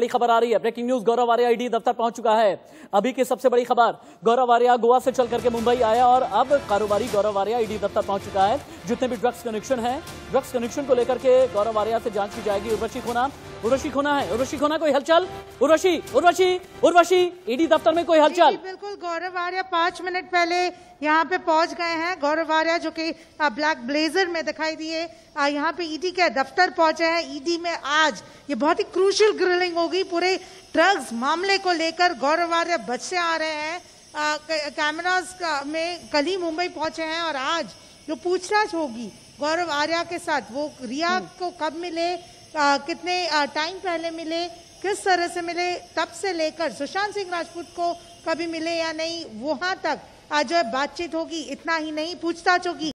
बड़ी खबर आ रही है breaking news Gaurav Arya ID दफ्तर पहुंच चुका है अभी की सबसे बड़ी खबर गौरव आर्या गोवा से चल करके मुंबई आया और अब कारोबारी गौरव आर्या आईडी दफ्तर पहुंच चुका है जितने भी ड्रग्स कनेक्शन है ड्रग्स कनेक्शन को लेकर के गौरव आर्या से जांच की जाएगी उर्वशी खुना उर्वशी खोना है उर्वशी खोना कोई हलचल उर्वशी उर्वशी उर्वशी ईडी दफ्तर में कोई हलचल बिल्कुल गौरव आर्या पांच मिनट पहले यहाँ पे पहुंच गए हैं गौरव आर्या जो कि ब्लैक ब्लेजर में दिखाई दिए यहाँ पे ईडी के दफ्तर पहुंचे हैं ईडी में आज ये बहुत ही क्रूशल ग्रिलिंग होगी पूरे ड्रग्स मामले को लेकर गौरव आर्या बच से आ रहे हैं कैमराज में कल ही मुंबई पहुंचे हैं और आज जो पूछताछ होगी गौरव आर्या के साथ वो रिया हम्म। को कब मिले आ, कितने टाइम पहले मिले किस तरह से मिले तब से लेकर सुशांत सिंह राजपूत को कभी मिले या नहीं वहाँ तक आज जो है बातचीत होगी इतना ही नहीं पूछताछ होगी